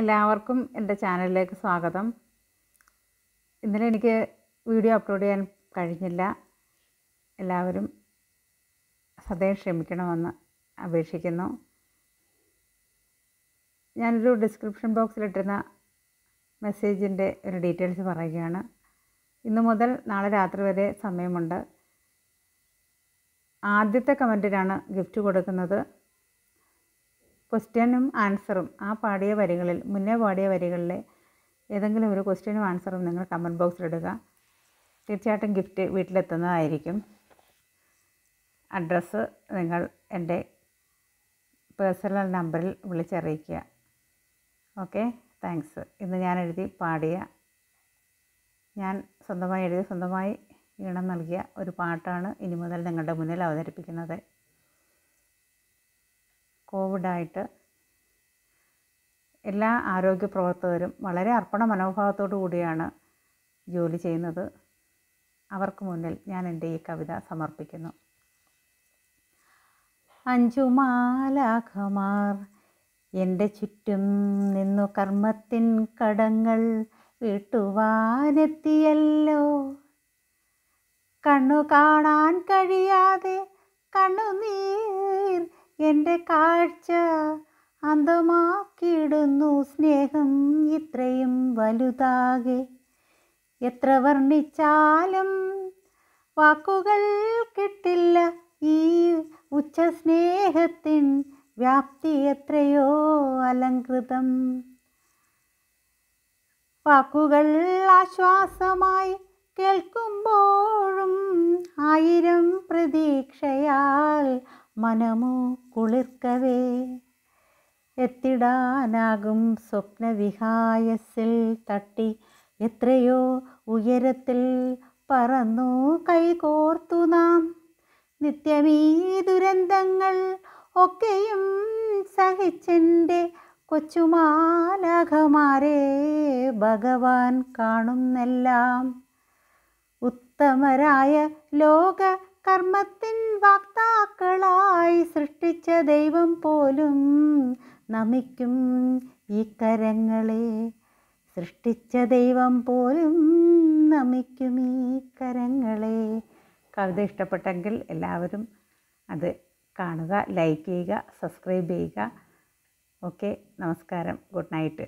എല്ലാവർക്കും എൻ്റെ ചാനലിലേക്ക് സ്വാഗതം ഇന്നലെ എനിക്ക് വീഡിയോ അപ്ലോഡ് ചെയ്യാൻ കഴിഞ്ഞില്ല എല്ലാവരും സദയം ക്ഷമിക്കണമെന്ന് അപേക്ഷിക്കുന്നു ഞാനൊരു ഡിസ്ക്രിപ്ഷൻ ബോക്സിലിട്ടിരുന്ന മെസ്സേജിൻ്റെ ഒരു ഡീറ്റെയിൽസ് പറയുകയാണ് ഇന്നു മുതൽ നാളെ രാത്രി വരെ സമയമുണ്ട് ആദ്യത്തെ കമൻറ്റിനാണ് ഗിഫ്റ്റ് കൊടുക്കുന്നത് ക്വസ്റ്റ്യനും ആൻസറും ആ പാടിയ വരികളിൽ മുന്നേ പാടിയ വരികളിലെ ഏതെങ്കിലും ഒരു ക്വസ്റ്റ്യനും ആൻസറും നിങ്ങൾ കമൻറ്റ് ബോക്സിലിടുക തീർച്ചയായിട്ടും ഗിഫ്റ്റ് വീട്ടിലെത്തുന്നതായിരിക്കും അഡ്രസ്സ് നിങ്ങൾ എൻ്റെ പേഴ്സണൽ നമ്പറിൽ വിളിച്ചറിയിക്കുക ഓക്കെ താങ്ക്സ് ഇന്ന് ഞാൻ എഴുതി പാടിയ ഞാൻ സ്വന്തമായി എഴുതി സ്വന്തമായി ഈണം നൽകിയ ഒരു പാട്ടാണ് ഇനി മുതൽ നിങ്ങളുടെ മുന്നിൽ അവതരിപ്പിക്കുന്നത് കോവിഡായിട്ട് എല്ലാ ആരോഗ്യ പ്രവർത്തകരും വളരെ അർപ്പണ മനോഭാവത്തോടു കൂടിയാണ് ജോലി ചെയ്യുന്നത് അവർക്ക് മുന്നിൽ ഞാൻ എൻ്റെ ഈ കവിത സമർപ്പിക്കുന്നു അഞ്ചുമാലാഖമാർ എൻ്റെ ചുറ്റും നിന്നു കർമ്മത്തിൻ കടങ്ങൾ വീട്ടുവാനെത്തിയല്ലോ കണ്ണു കാണാൻ കഴിയാതെ കണ്ണുനീർ എൻ്റെ കാഴ്ച അന്തമാക്കിയിടുന്നു സ്നേഹം ഇത്രയും വലുതാകെ എത്ര വർണ്ണിച്ചാലും വാക്കുകൾ കിട്ടില്ല ഈ സ്നേഹത്തിൻ വ്യാപ്തി എത്രയോ അലങ്കൃതം വാക്കുകൾ ആശ്വാസമായി കേൾക്കുമ്പോഴും ആയിരം പ്രതീക്ഷയാൽ മനമോ കുളിർക്കവേ എത്തിടാനാകും സ്വപ്നവിഹായസിൽ തട്ടി എത്രയോ ഉയരത്തിൽ പറന്നു കൈകോർത്തു നാം നിത്യമീ ദുരന്തങ്ങൾ ഒക്കെയും സഹിച്ചെൻ്റെ കൊച്ചുമാലകമാരെ ഭഗവാൻ കാണുന്നെല്ലാം ഉത്തമരായ ലോക കർമ്മത്തിൻ വാക്താക്കളായി സൃഷ്ടിച്ച ദൈവം പോലും നമിക്കും ഈ കരങ്ങളെ സൃഷ്ടിച്ച ദൈവം പോലും നമിക്കും ഈ കരങ്ങളെ കവിത ഇഷ്ടപ്പെട്ടെങ്കിൽ എല്ലാവരും അത് കാണുക ലൈക്ക് ചെയ്യുക സബ്സ്ക്രൈബ് ചെയ്യുക ഓക്കെ നമസ്കാരം ഗുഡ് നൈറ്റ്